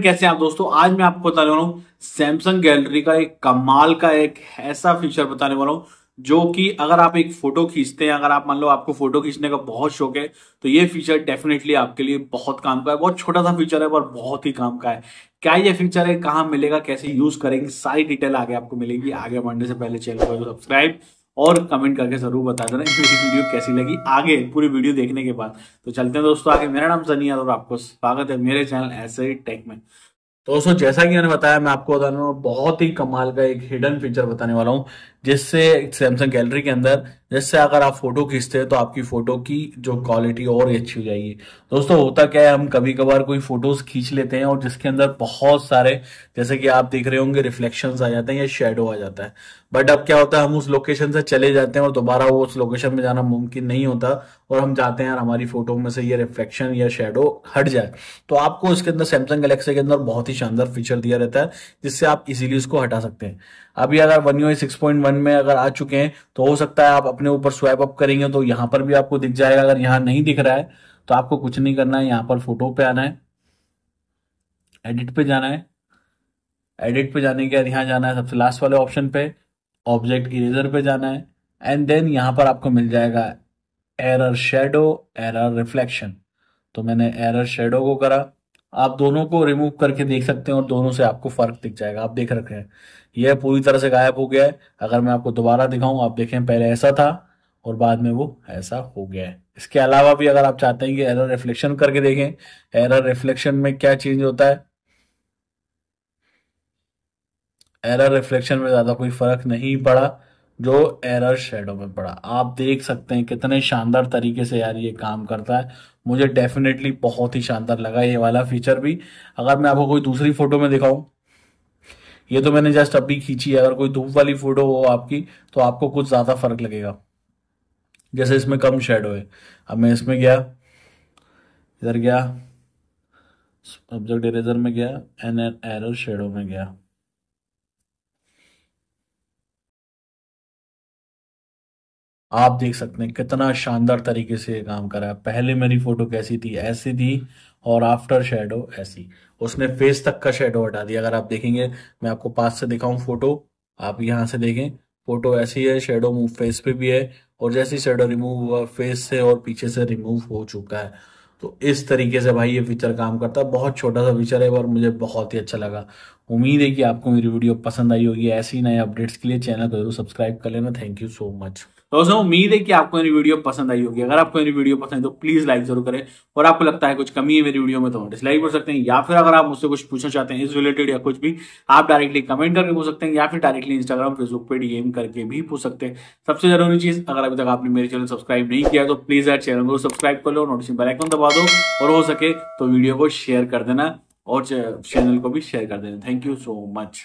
कैसे आप दोस्तों आज मैं आपको बताने वाला हूँ सैमसंग गैलरी का एक कमाल का एक ऐसा फीचर बताने वाला हूँ जो कि अगर आप एक फोटो खींचते हैं अगर आप मान लो आपको फोटो खींचने का बहुत शौक है तो ये फीचर डेफिनेटली आपके लिए बहुत काम का है बहुत छोटा सा फीचर है पर बहुत ही काम का है क्या ये फीचर है कहाँ मिलेगा कैसे यूज करेंगे सारी डिटेल आगे आपको मिलेगी आगे बढ़ने से पहले चैनल को सब्सक्राइब और कमेंट करके जरूर बता देना कि मेरी वीडियो कैसी लगी आगे पूरी वीडियो देखने के बाद तो चलते हैं दोस्तों आगे मेरा नाम सनी और आपको स्वागत है मेरे चैनल ऐसे ही टेक में तो दोस्तों जैसा कि मैंने बताया मैं आपको बताने वाला बहुत ही कमाल का एक हिडन फीचर बताने वाला हूँ जिससे सैमसंग गैलरी के अंदर जिससे अगर आप फोटो खींचते हैं तो आपकी फोटो की जो क्वालिटी और ही अच्छी हो जाएगी दोस्तों होता क्या है हम कभी कभार कोई फोटोज खींच लेते हैं और जिसके अंदर बहुत सारे जैसे कि आप देख रहे होंगे रिफ्लेक्शन आ जाते हैं या शेडो आ जाता है बट अब क्या होता है हम उस लोकेशन से चले जाते हैं और दोबारा वो उस लोकेशन में जाना मुमकिन नहीं होता और हम चाहते हैं यार हमारी फोटो में से ये रिफ्लेक्शन या शेडो हट जाए तो आपको इसके अंदर सैमसंग गलेक्सी के अंदर बहुत ही ही शानदार फीचर दिया रहता है जिससे आप इजीली उसको हटा सकते हैं अभी अगर one U six point one में अगर आ चुके हैं तो हो सकता है आप अपने ऊपर स्वैप अप करेंगे तो यहाँ पर भी आपको दिख जाएगा अगर यहाँ नहीं दिख रहा है तो आपको कुछ नहीं करना है यहाँ पर फोटो पे आना है एडिट पे जाना है एडिट पे जाने के बाद यहाँ जाना है सबसे लास्ट वाले ऑप्शन पे ऑब्जेक्ट इरेजर पे जाना है एंड देन यहाँ पर आपको मिल जाएगा एरर शेडो एरर रिफ्लेक्शन तो मैंने एरर शेडो को करा आप दोनों को रिमूव करके देख सकते हैं और दोनों से आपको फर्क दिख जाएगा आप देख रखे हैं यह पूरी तरह से गायब हो गया है अगर मैं आपको दोबारा दिखाऊं आप देखें पहले ऐसा था और बाद में वो ऐसा हो गया है इसके अलावा भी अगर आप चाहते हैं कि एरर रिफ्लेक्शन करके देखें एरर रिफ्लेक्शन में क्या चेंज होता है एरर रिफ्लेक्शन में ज्यादा कोई फर्क नहीं पड़ा जो एरर शेडो में पड़ा आप देख सकते हैं कितने शानदार तरीके से यार ये काम करता है मुझे डेफिनेटली बहुत ही शानदार लगा ये वाला फीचर भी अगर मैं आपको कोई दूसरी फोटो में दिखाऊं ये तो मैंने जस्ट अभी खींची है अगर कोई धूप वाली फोटो हो आपकी तो आपको कुछ ज्यादा फर्क लगेगा जैसे इसमें कम शेडो है अब मैं इसमें गया इधर गया ऑब्जेक्ट इरेजर में गया एन एरर शेडो में गया आप देख सकते हैं कितना शानदार तरीके से ये काम करा है पहले मेरी फोटो कैसी थी ऐसी थी और आफ्टर शेडो ऐसी उसने फेस तक का शेडो हटा दिया अगर आप देखेंगे मैं आपको पास से दिखाऊं फोटो आप यहां से देखें फोटो ऐसी है शेडो मूव फेस पे भी है और जैसी शेडो रिमूव हुआ फेस से और पीछे से रिमूव हो चुका है तो इस तरीके से भाई ये फीचर काम करता है बहुत छोटा सा फीचर है और मुझे बहुत ही अच्छा लगा उम्मीद है कि आपको मेरी वीडियो पसंद आई होगी ऐसी नए अपडेट्स के लिए चैनल को जरूर सब्सक्राइब कर लेना थैंक यू सो मच दोस्तों उम्मीद है कि आपको मेरी वीडियो पसंद आई होगी अगर आपको मेरी वीडियो पसंद है तो प्लीज लाइक जरूर करें और आपको लगता है कुछ कमी है मेरी वीडियो में तो डिसलाइक कर सकते हैं या फिर अगर आप मुझसे कुछ पूछना चाहते हैं इस रिलेटेड या कुछ भी आप डायरेक्टली कमेंट करके पूछ सकते हैं या फिर डायरेक्टली इंस्टाग्राम फेसबुक पर डीएम करके भी पूछ सकते हैं सबसे जरूरी चीज अगर अभी तक आपने मेरे चैनल सब्सक्राइब नहीं किया तो प्लीज आज चैनल को सब्सक्राइब कर लो नोटिस बेलाइकन दबा दो और हो सके तो वीडियो को शेयर कर देना और चैनल को भी शेयर कर देना थैंक यू सो मच